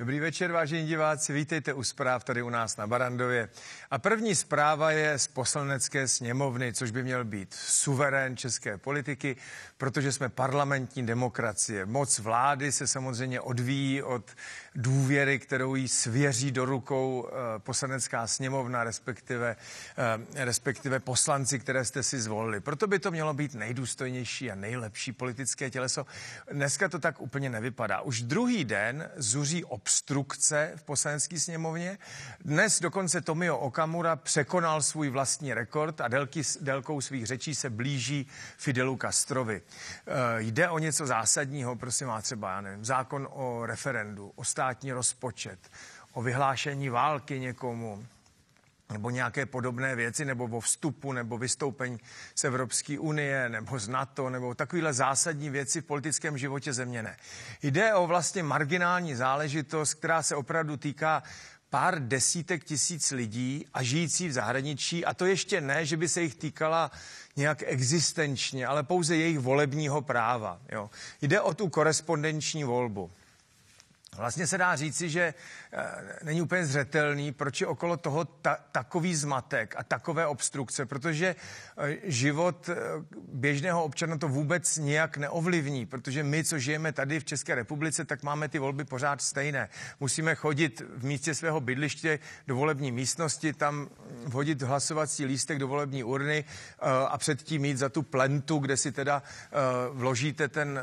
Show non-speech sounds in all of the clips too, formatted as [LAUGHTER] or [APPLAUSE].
Dobrý večer, vážení diváci, vítejte u zpráv tady u nás na Barandově. A první zpráva je z poslanecké sněmovny, což by měl být suverén české politiky, protože jsme parlamentní demokracie. Moc vlády se samozřejmě odvíjí od důvěry, kterou jí svěří do rukou eh, poslanecká sněmovna, respektive, eh, respektive poslanci, které jste si zvolili. Proto by to mělo být nejdůstojnější a nejlepší politické těleso. Dneska to tak úplně nevypadá. Už druhý den zuří obstrukce v poslanecké sněmovně. Dnes dokonce Tomio Okamura překonal svůj vlastní rekord a délky, délkou svých řečí se blíží Fidelu Castrovi. E, jde o něco zásadního, prosím má třeba, já nevím, zákon o referendu, o státní rozpočet, o vyhlášení války někomu, nebo nějaké podobné věci, nebo o vstupu, nebo vystoupení z Evropské unie, nebo z NATO, nebo takovéhle zásadní věci v politickém životě země ne. Jde o vlastně marginální záležitost, která se opravdu týká pár desítek tisíc lidí a žijící v zahraničí, a to ještě ne, že by se jich týkala nějak existenčně, ale pouze jejich volebního práva. Jo. Jde o tu korespondenční volbu. Vlastně se dá říci, že eh, není úplně zřetelný, proč je okolo toho ta, takový zmatek a takové obstrukce, protože eh, život eh, běžného občana to vůbec nijak neovlivní, protože my, co žijeme tady v České republice, tak máme ty volby pořád stejné. Musíme chodit v místě svého bydliště do volební místnosti, tam vhodit hlasovací lístek do volební urny a předtím mít za tu plentu, kde si teda vložíte ten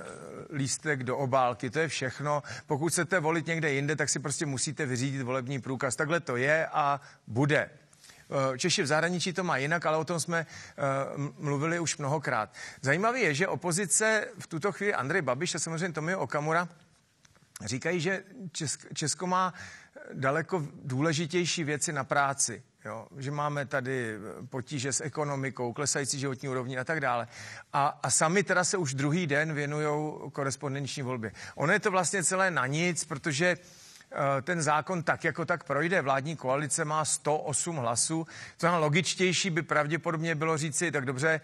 lístek do obálky. To je všechno. Pokud chcete chcete volit někde jinde, tak si prostě musíte vyřídit volební průkaz. Takhle to je a bude. Eh, Češi v zahraničí to má jinak, ale o tom jsme eh, mluvili už mnohokrát. Zajímavé je, že opozice v tuto chvíli Andrej Babiš a samozřejmě Tomio Okamura říkají, že Česko má eh, daleko důležitější věci na práci jo, že máme tady eh, potíže s ekonomikou, klesající životní úrovni a tak dále. A, a sami teda se už druhý den věnují korespondenční volbě. Ono je to vlastně celé na nic, protože eh, ten zákon tak jako tak projde. Vládní koalice má 108 hlasů. To na logičtější by pravděpodobně bylo říci, tak dobře,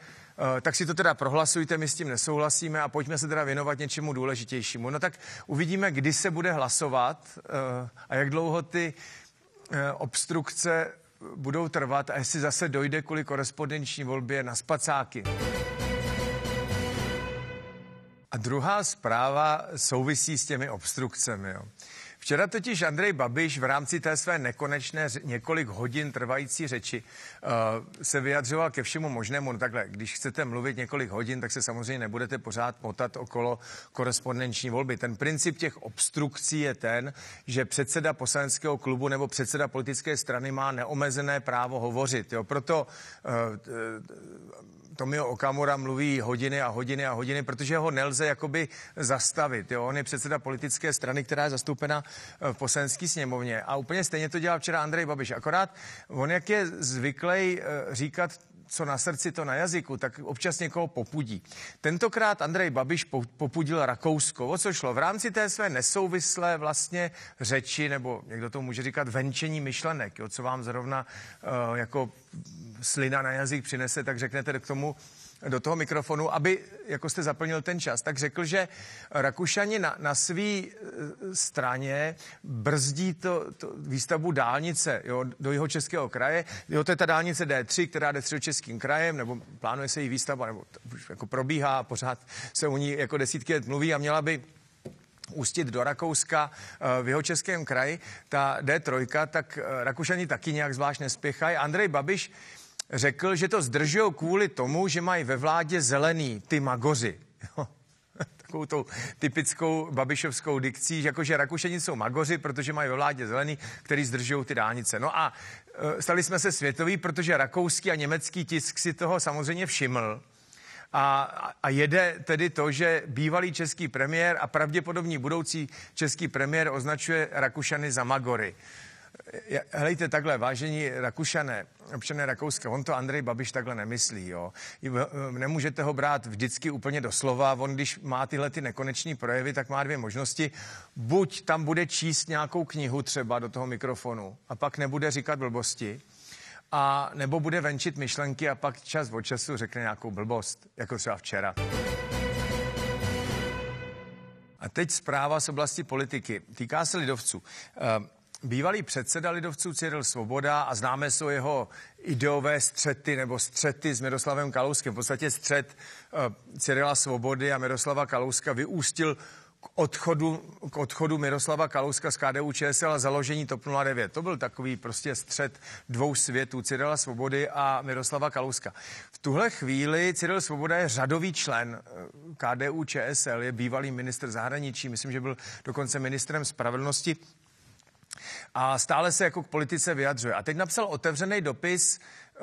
eh, tak si to teda prohlasujte, my s tím nesouhlasíme a pojďme se teda věnovat něčemu důležitějšímu. No tak uvidíme, kdy se bude hlasovat a jak dlouho ty obstrukce budou trvat a jestli zase dojde kvůli korespondenční volbě na spacáky. A druhá zpráva souvisí s těmi obstrukcemi. Jo. Včera totiž Andrej Babiš v rámci té své nekonečné několik hodin trvající řeči uh, se vyjadřoval ke všemu možnému. No takhle, když chcete mluvit několik hodin, tak se samozřejmě nebudete pořád motat okolo korespondenční volby. Ten princip těch obstrukcí je ten, že předseda poslaneckého klubu nebo předseda politické strany má neomezené právo hovořit. Jo? Proto uh, Tomio Okamura mluví hodiny a hodiny a hodiny, protože ho nelze jakoby zastavit. Jo? On je předseda politické strany, která je zastoupena eh, v poslanecké sněmovně. A úplně stejně to dělal včera Andrej Babiš. Akorát on, jak je zvyklej eh, říkat co na srdci, to na jazyku, tak občas někoho popudí. Tentokrát Andrej Babiš popudil Rakousko. O co šlo? V rámci té své nesouvislé vlastně řeči, nebo někdo to může říkat venčení myšlenek, jo, co vám zrovna uh, jako slina na jazyk přinese, tak řeknete k tomu do toho mikrofonu, aby jako jste zaplnil ten čas, tak řekl, že Rakušani na, na své e, straně brzdí to, to výstavbu dálnice jo, do jeho českého kraje. Jo, to je ta dálnice D3, která jde českým krajem, nebo plánuje se její výstavba, nebo už jako probíhá a pořád se o ní jako desítky let mluví a měla by ústit do Rakouska e, v jeho českém kraji, ta D3, tak e, Rakušani taky nějak zvlášť nespěchají. Andrej Babiš řekl, že to zdržují kvůli tomu, že mají ve vládě zelený, ty magoři. [LAUGHS] Takovou tou typickou babišovskou dikcí, jakože Rakušení jsou magoři, protože mají ve vládě zelený, který zdržují ty dálnice. No a e, stali jsme se světoví, protože rakouský a německý tisk si toho samozřejmě všiml. A, a jede tedy to, že bývalý český premiér a pravděpodobný budoucí český premiér označuje Rakušany za magory. Helejte, takhle, vážení Rakušané, občané Rakouska, on to Andrej Babiš takhle nemyslí, jo. Nemůžete ho brát vždycky úplně do slova, on když má tyhle ty nekoneční projevy, tak má dvě možnosti. Buď tam bude číst nějakou knihu třeba do toho mikrofonu a pak nebude říkat blbosti, a nebo bude venčit myšlenky a pak čas od času řekne nějakou blbost, jako třeba včera. A teď zpráva z oblasti politiky. Týká se lidovců. Uh, Bývalý předseda lidovců Cyril Svoboda a známe jsou jeho ideové střety nebo střety s Miroslavem Kalouskem. V podstatě střet eh, Cyrila Svobody a Miroslava Kalouska vyústil k odchodu, k odchodu Miroslava Kalouska z KDU ČSL a založení TOP 09. To byl takový prostě střed dvou světů, Cyrila Svobody a Miroslava Kalouska. V tuhle chvíli Cyril Svoboda je řadový člen eh, KDU ČSL, je bývalý minister zahraničí, myslím, že byl dokonce ministrem spravedlnosti a stále se jako k politice vyjadřuje. A teď napsal otevřený dopis eh,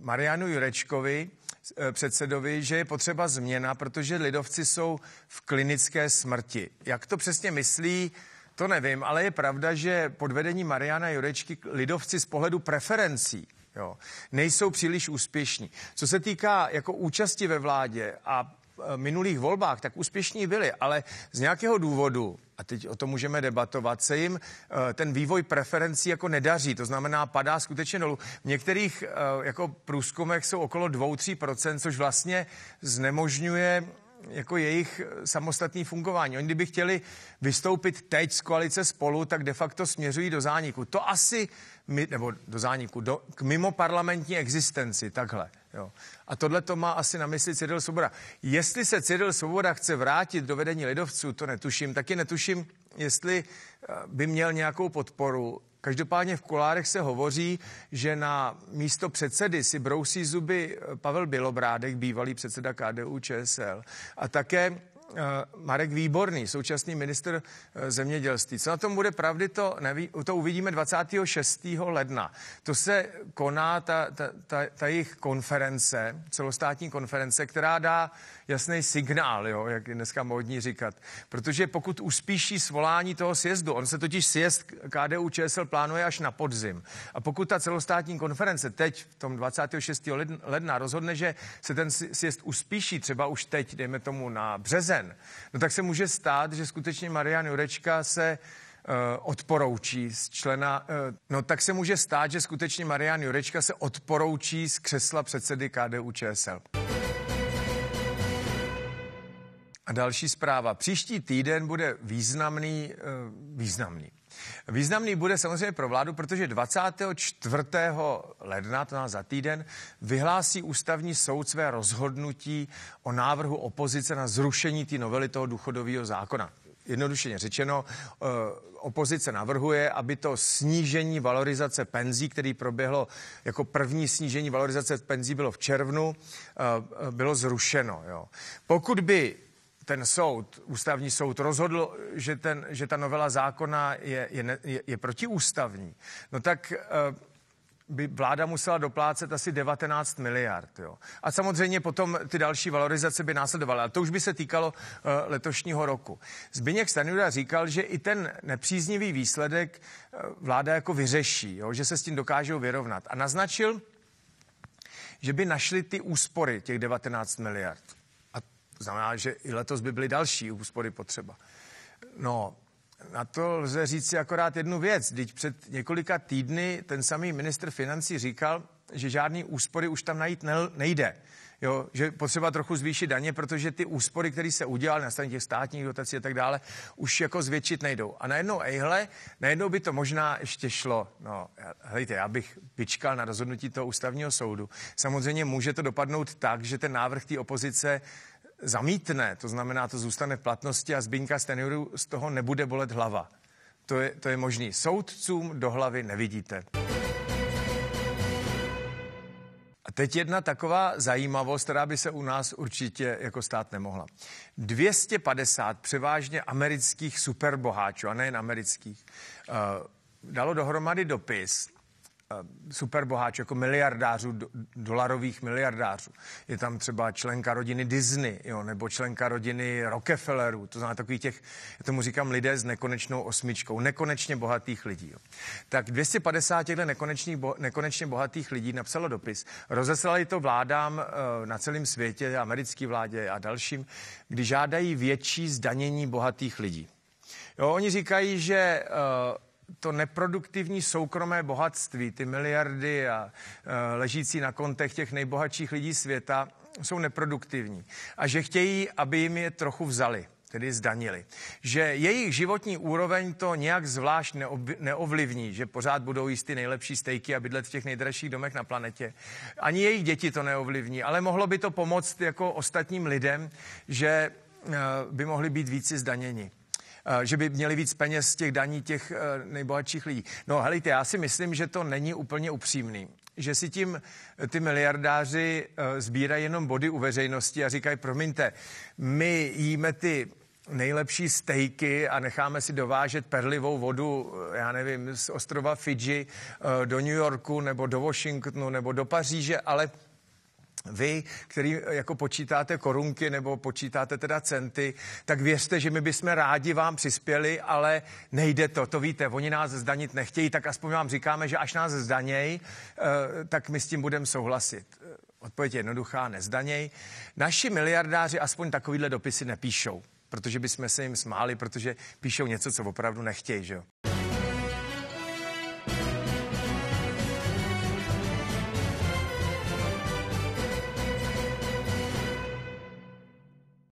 Marianu Jurečkovi, eh, předsedovi, že je potřeba změna, protože lidovci jsou v klinické smrti. Jak to přesně myslí, to nevím, ale je pravda, že pod vedením Mariana Jurečky lidovci z pohledu preferencí jo, nejsou příliš úspěšní. Co se týká jako účasti ve vládě a Eh, minulých volbách tak úspěšní byli, ale z nějakého důvodu, a teď o tom můžeme debatovat, se jim eh, ten vývoj preferencí jako nedaří, to znamená padá skutečně dolů. V některých eh, jako průzkumech jsou okolo 2-3%, což vlastně znemožňuje jako jejich samostatné fungování. Oni kdyby chtěli vystoupit teď z koalice spolu, tak de facto směřují do zániku. To asi, my, nebo do zániku, do, k mimo parlamentní existenci, takhle. Jo. A tohle to má asi na mysli Cyril Svoboda. Jestli se Cyril Svoboda chce vrátit do vedení lidovců, to netuším. Taky netuším, jestli eh, by měl nějakou podporu. Každopádně v kulárech se hovoří, že na místo předsedy si brousí zuby eh, Pavel Bělobrádek, bývalý předseda KDU ČSL. A také Eh, Marek Výborný, současný minister eh, zemědělství. Co na tom bude pravdy, to, neví, to uvidíme 26. ledna. To se koná ta, ta, ta, ta jejich konference, celostátní konference, která dá jasný signál, jo, jak je dneska módní říkat. Protože pokud uspíší svolání toho sjezdu, on se totiž sjezd KDU ČSL plánuje až na podzim. A pokud ta celostátní konference teď, v tom 26. ledna, rozhodne, že se ten sjezd uspíší třeba už teď, dejme tomu na březen, den. No tak se může stát, že skutečně Marian Jurečka se uh, odporoučí z člena, uh, no tak se může stát, že skutečně Marian Jurečka se odporoučí z křesla předsedy KDU ČSL. A další zpráva. Příští týden bude významný, eh, významný. Významný bude samozřejmě pro vládu, protože 24. ledna, to nás za týden, vyhlásí ústavní soud své rozhodnutí o návrhu opozice na zrušení té novely toho důchodového zákona jednodušeně řečeno, eh, opozice navrhuje, aby to snížení valorizace penzí, který proběhlo jako první snížení valorizace penzí bylo v červnu, eh, eh, bylo zrušeno. Jo. Pokud by ten soud, ústavní soud rozhodl, že, ten, že ta novela zákona je, je, je, je protiústavní, no tak eh, by vláda musela doplácet asi 19 miliard. Jo. A samozřejmě potom ty další valorizace by následovaly, A to už by se týkalo uh, letošního roku. Zbigněk Stanjura říkal, že i ten nepříznivý výsledek uh, vláda jako vyřeší, jo, že se s tím dokážou vyrovnat. A naznačil, že by našli ty úspory, těch 19 miliard. To znamená, že i letos by byly další úspory potřeba. No, na to lze říct si akorát jednu věc. Teď před několika týdny ten samý ministr financí říkal, že žádný úspory už tam najít nejde. Jo, že potřeba trochu zvýšit daně, protože ty úspory, které se udělaly na straně těch státních dotací a tak dále, už jako zvětšit nejdou. A najednou, ejhle, najednou by to možná ještě šlo. No, hejte, já bych vyčkal na rozhodnutí toho ústavního soudu. Samozřejmě může to dopadnout tak, že ten návrh té opozice zamítne, to znamená, to zůstane v platnosti a Zbyňka Stanjuru z toho nebude bolet hlava. To je, to je možný. Soudcům do hlavy nevidíte. A teď jedna taková zajímavost, která by se u nás určitě jako stát nemohla. 250 převážně amerických superboháčů, a nejen amerických, eh, dalo dohromady dopis, Eh, superboháčů, jako miliardářů, dolarových miliardářů. Je tam třeba členka rodiny Disney, jo, nebo členka rodiny Rockefellerů, to znamená takových těch, já tomu říkám, lidé s nekonečnou osmičkou, nekonečně bohatých lidí. Jo. Tak 250 těchto bo, nekonečně bohatých lidí napsalo dopis, rozeslali to vládám eh, na celém světě, americké vládě a dalším, kdy žádají větší zdanění bohatých lidí. Jo, oni říkají, že eh, to neproduktivní soukromé bohatství, ty miliardy a e, ležící na kontech těch nejbohatších lidí světa, jsou neproduktivní a že chtějí, aby jim je trochu vzali tedy zdanili. Že jejich životní úroveň to nějak zvlášť neovlivní, že pořád budou jíst ty nejlepší stejky a bydlet v těch nejdražších domech na planetě. Ani jejich děti to neovlivní, ale mohlo by to pomoct jako ostatním lidem, že e, by mohli být víci zdaněni. Eh, že by měli víc peněz z těch daní těch eh, nejbohatších lidí. No helejte, já si myslím, že to není úplně upřímný že si tím eh, ty miliardáři sbírají jenom body u veřejnosti a říkají, promiňte, my jíme ty nejlepší stejky a necháme si dovážet perlivou vodu, já nevím, z ostrova Fidži do New Yorku nebo do Washingtonu nebo do Paříže, ale vy, který eh, jako počítáte korunky nebo počítáte teda centy, tak věřte, že my bychom rádi vám přispěli, ale nejde to, to víte, oni nás zdanit nechtějí, tak aspoň vám říkáme, že až nás zdanějí, eh, tak my s tím budeme souhlasit. Eh, odpověď je jednoduchá, nezdaněj. Naši miliardáři aspoň takovýhle dopisy nepíšou, protože bychom se jim smáli, protože píšou něco, co opravdu nechtějí, že jo.